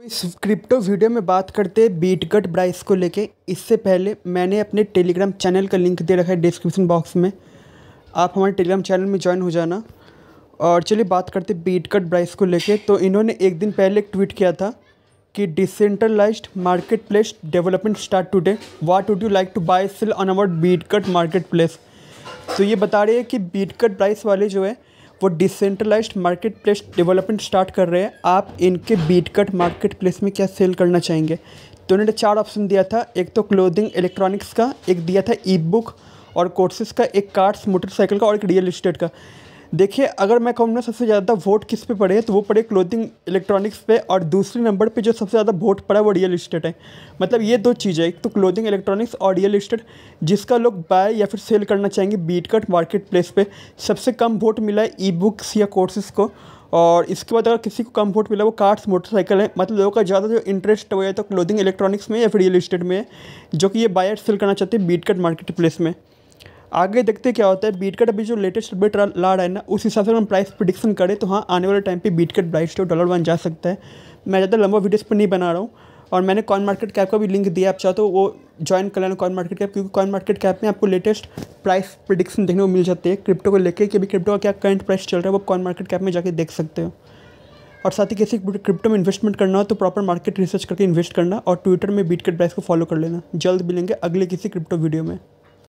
तो इस crypto video में बात करते हैं बीटकट ब्राइस को लेके इससे पहले मैंने अपने टेलीग्राम चैनल का लिंक दे रखा है डिस्क्रिप्शन बॉक्स में आप हमारे टेलीग्राम चैनल में ज्वाइन हो जाना और चलिए बात करते बीटकट ब्राइस को लेके तो इन्होंने एक दिन पहले एक ट्वीट किया था कि decentralize marketplace development start today what would you like to buy sell on our Bitcut marketplace तो ये बता रहे हैं कि बीटकट प्राइस वाले जो है वो decentralize marketplace development start कर रहे हैं आप इनके बीटकट मार्केट प्लेस में क्या सेल करना चाहेंगे तो उन्होंने चार ऑप्शन दिया था एक तो क्लोथिंग इलेक्ट्रॉनिक्स का एक दिया था ई बुक और कोर्सेज का एक कार्ड्स मोटरसाइकिल का और एक रियल इस्टेट का देखिए अगर मैं कहूँ ना सबसे ज़्यादा वोट किस पे पड़े हैं तो वो पड़े क्लोथिंग इलेक्ट्रॉनिक्स पे और दूसरे नंबर पे जो सबसे ज़्यादा वोट पड़ा वो रियल इस्टेट है मतलब ये दो चीज़ें एक तो क्लोथिंग इलेक्ट्रॉनिक्स और रियल इस्टेट जिसका लोग बाय या फिर सेल करना चाहेंगे बीटकट मार्केट प्लेस पर सबसे कम वोट मिला है ई बुक्स या कोर्सेज़ को और इसके बाद अगर किसी को कम वोट मिला वो कार्स मोटरसाइकिल है मतलब लोगों का ज़्यादा जो इंटरेस्ट हो है तो क्लोथिंग इलेक्ट्रॉनिक्स में या फिर रियल इस्टेट में है जो कि ये बाय सेल करना चाहते हैं बीटकट मार्केट प्लेस में आगे देखते क्या होता है बीटकट अभी जो लेटेस्ट अपडेट ला रहा है ना उस हिसाब से हम प्राइस प्रिडिक्शन करें तो हाँ आने वाले टाइम पे बीटकट प्राइस जो डॉलर वन जा सकता है मैं ज़्यादा लंबा वीडियोस पर नहीं बना रहा हूँ और मैंने कॉइन मार्केट कैप का भी लिंक दिया आप चाहो तो वो ज्वाइन कर लेना कॉइन मार्केट कैप क्योंकि कॉइन मार्केट कैप में आपको लेटेस्ट प्राइस प्रिडिक्शन देखने को मिल जाती है क्रिप्टो को लेकर कि अभी क्रिप्टो का क्या करंट प्राइस चल रहा है वो कॉइन मार्केट कैप में जाके देख सकते हो और साथ ही किसी क्रिप्टो में इन्वेस्टमेंट करना हो तो प्रॉपर मार्केट रिसर्च करके इन्वेस्ट करना और ट्विटर में बीटकट प्राइस को फॉलो कर लेना जल्द मिलेंगे अगले किसी क्रिप्टो वीडियो में